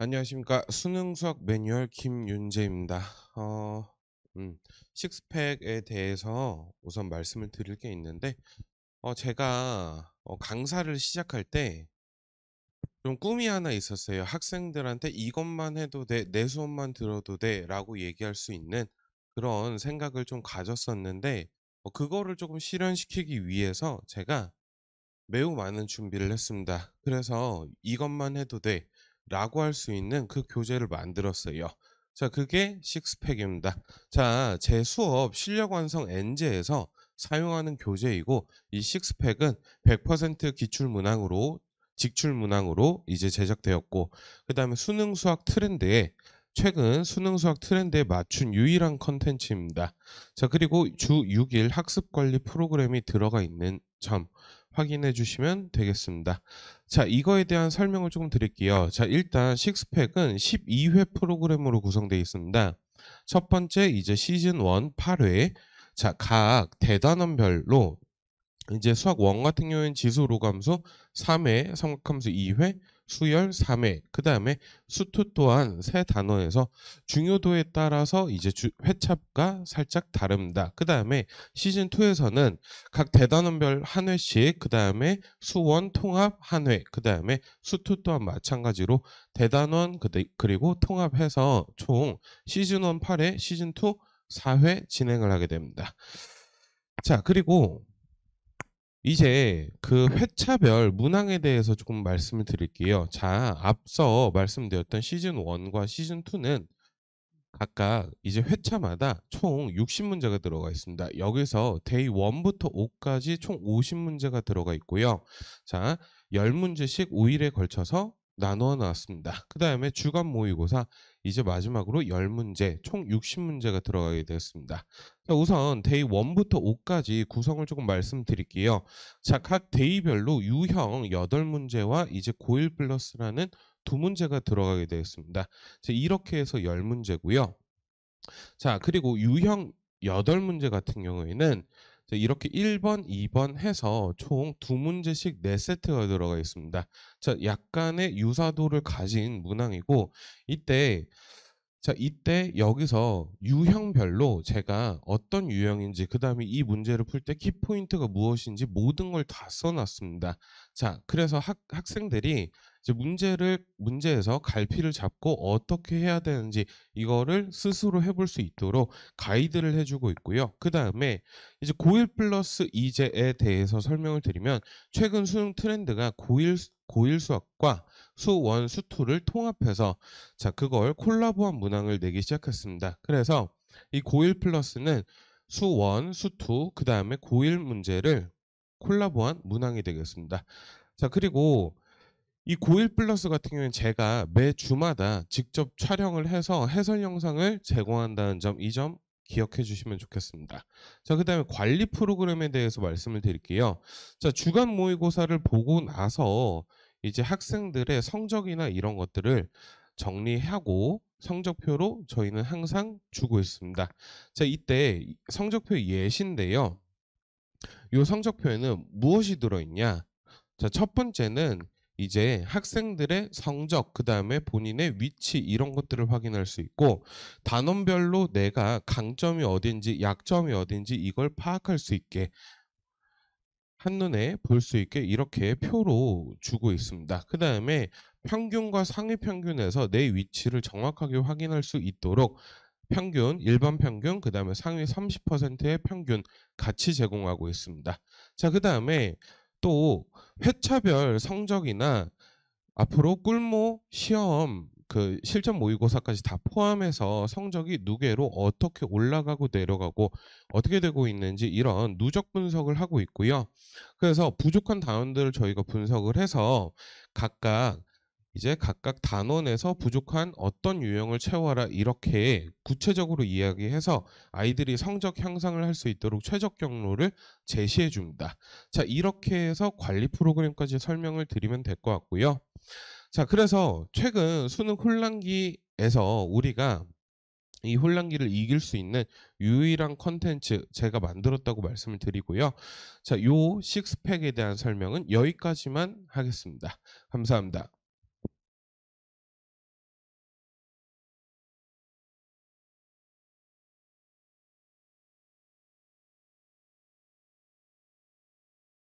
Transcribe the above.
안녕하십니까 수능 수학 매뉴얼 김윤재입니다. 어, 음, 식스팩에 대해서 우선 말씀을 드릴 게 있는데 어, 제가 어, 강사를 시작할 때 좀 꿈이 하나 있었어요. 학생들한테 이것만 해도 돼, 내 수업만 들어도 돼라고 얘기할 수 있는 그런 생각을 좀 가졌었는데 어, 그거를 조금 실현시키기 위해서 제가 매우 많은 준비를 했습니다. 그래서 이것만 해도 돼. 라고 할 수 있는 그 교재를 만들었어요. 자, 그게 식스팩입니다. 자, 제 수업 실력 완성 엔제에서 사용하는 교재이고 이 식스팩은 100% 기출 문항으로 직출 문항으로 이제 제작되었고 그 다음에 수능 수학 트렌드에 최근 수능 수학 트렌드에 맞춘 유일한 컨텐츠입니다. 자 그리고 주 6일 학습 관리 프로그램이 들어가 있는 점 확인해 주시면 되겠습니다. 자, 이거에 대한 설명을 조금 드릴게요. 자, 일단 식스팩은 12회 프로그램으로 구성되어 있습니다. 첫 번째 이제 시즌 1 8회 자, 각 대단원별로 이제 수학 1 같은 경우에는 지수 로감소 3회, 삼각함수 2회, 수열 3회, 그 다음에 수투 또한 세단원에서 중요도에 따라서 이제 회차가 살짝 다릅니다. 그 다음에 시즌2에서는 각 대단원별 한 회씩, 그 다음에 수원 통합 한 회, 그 다음에 수투 또한 마찬가지로 대단원 그리고 통합해서 총 시즌1 8회, 시즌2 4회 진행을 하게 됩니다. 자, 그리고 이제 그 회차별 문항에 대해서 조금 말씀을 드릴게요. 자, 앞서 말씀드렸던 시즌 1과 시즌 2는 각각 이제 회차마다 총 60문제가 들어가 있습니다. 여기서 데이 1부터 5까지 총 50문제가 들어가 있고요. 자, 10문제씩 5일에 걸쳐서 나누어 놨습니다. 그 다음에 주간 모의고사 이제 마지막으로 10문제 총 60문제가 들어가게 되었습니다. 자, 우선 데이 1부터 5까지 구성을 조금 말씀드릴게요. 자, 각 데이별로 유형 8문제와 이제 고1 플러스라는 두 문제가 들어가게 되었습니다. 자, 이렇게 해서 10문제고요. 자, 그리고 유형 8문제 같은 경우에는 이렇게 1번, 2번 해서 총 두 문제씩 4세트가 들어가 있습니다. 자, 약간의 유사도를 가진 문항이고 이때 자, 이때 여기서 유형별로 제가 어떤 유형인지 그다음에 이 문제를 풀 때 키포인트가 무엇인지 모든 걸 다 써놨습니다. 자, 그래서 학, 학생들이 이제 문제를 문제에서 갈피를 잡고 어떻게 해야 되는지 이거를 스스로 해볼 수 있도록 가이드를 해주고 있고요. 그 다음에 이제 고1 플러스 이제에 대해서 설명을 드리면 최근 수능 트렌드가 고1 고1 수학과 수원, 수투를 통합해서 자, 그걸 콜라보한 문항을 내기 시작했습니다. 그래서 이 고1 플러스는 수원, 수투, 그 다음에 고1 문제를 콜라보한 문항이 되겠습니다. 자, 그리고 이 고1 플러스 같은 경우는 제가 매 주마다 직접 촬영을 해서 해설 영상을 제공한다는 점, 이 점 기억해 주시면 좋겠습니다. 자, 그 다음에 관리 프로그램에 대해서 말씀을 드릴게요. 자, 주간 모의고사를 보고 나서 이제 학생들의 성적이나 이런 것들을 정리하고 성적표로 저희는 항상 주고 있습니다. 자, 이때 성적표 예시인데요. 이 성적표에는 무엇이 들어있냐? 자, 첫 번째는 이제 학생들의 성적, 그 다음에 본인의 위치 이런 것들을 확인할 수 있고 단원별로 내가 강점이 어딘지 약점이 어딘지 이걸 파악할 수 있게 한눈에 볼 수 있게 이렇게 표로 주고 있습니다. 그 다음에 평균과 상위 평균에서 내 위치를 정확하게 확인할 수 있도록 평균, 일반 평균, 그 다음에 상위 30%의 평균 같이 제공하고 있습니다. 자, 그 다음에 또 회차별 성적이나 앞으로 꿀모 시험 그 실전 모의고사까지 다 포함해서 성적이 누계로 어떻게 올라가고 내려가고 어떻게 되고 있는지 이런 누적 분석을 하고 있고요. 그래서 부족한 단원들을 저희가 분석을 해서 각각 이제 각각 단원에서 부족한 어떤 유형을 채워라 이렇게 구체적으로 이야기해서 아이들이 성적 향상을 할 수 있도록 최적 경로를 제시해 줍니다. 자, 이렇게 해서 관리 프로그램까지 설명을 드리면 될 것 같고요. 자, 그래서 최근 수능 혼란기에서 우리가 이 혼란기를 이길 수 있는 유일한 컨텐츠 제가 만들었다고 말씀을 드리고요. 자, 요 식스팩에 대한 설명은 여기까지만 하겠습니다. 감사합니다.